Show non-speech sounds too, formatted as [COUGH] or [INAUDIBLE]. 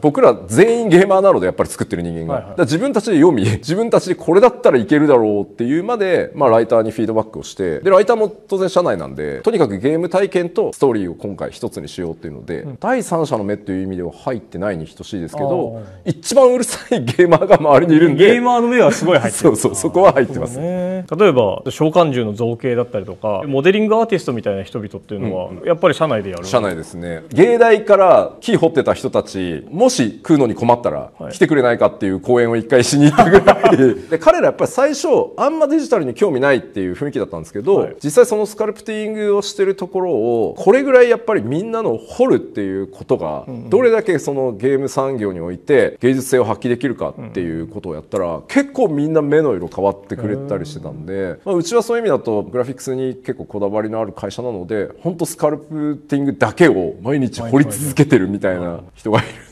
僕ら全員ゲーマーなのでやっぱり作ってる人間が、はいはい、自分たちで読み [LAUGHS] 自分たちでこれだったらいけるだろうっていうまで、まあ、ライターにフィードバックをしてでライターも当然社内なんでとにかくゲーム体験とストーリーを今回一つにしようっていうので、うん、第三者の目っていう意味では入ってないに等しいですけど一番うるさいゲーマーが周りにいるんでゲーマーの目はすごい入って [LAUGHS] そうそうそこは入ってます、ね、例えば召喚獣の造形だったりとかモデリングアーティストみたいな人々っていうのは、うんうん、やっぱり社内でやる社内ですね芸大から木掘ってた人たちももし食うのに困ったら来てくれないかっていう講演を一回しに行ったぐらい [LAUGHS] で彼らやっぱり最初あんまデジタルに興味ないっていう雰囲気だったんですけど、はい、実際そのスカルプティングをしてるところをこれぐらいやっぱりみんなの掘るっていうことがどれだけそのゲーム産業において芸術性を発揮できるかっていうことをやったら結構みんな目の色変わってくれたりしてたんで、まあ、うちはそういう意味だとグラフィックスに結構こだわりのある会社なので本当スカルプティングだけを毎日掘り続けてるみたいな人がいる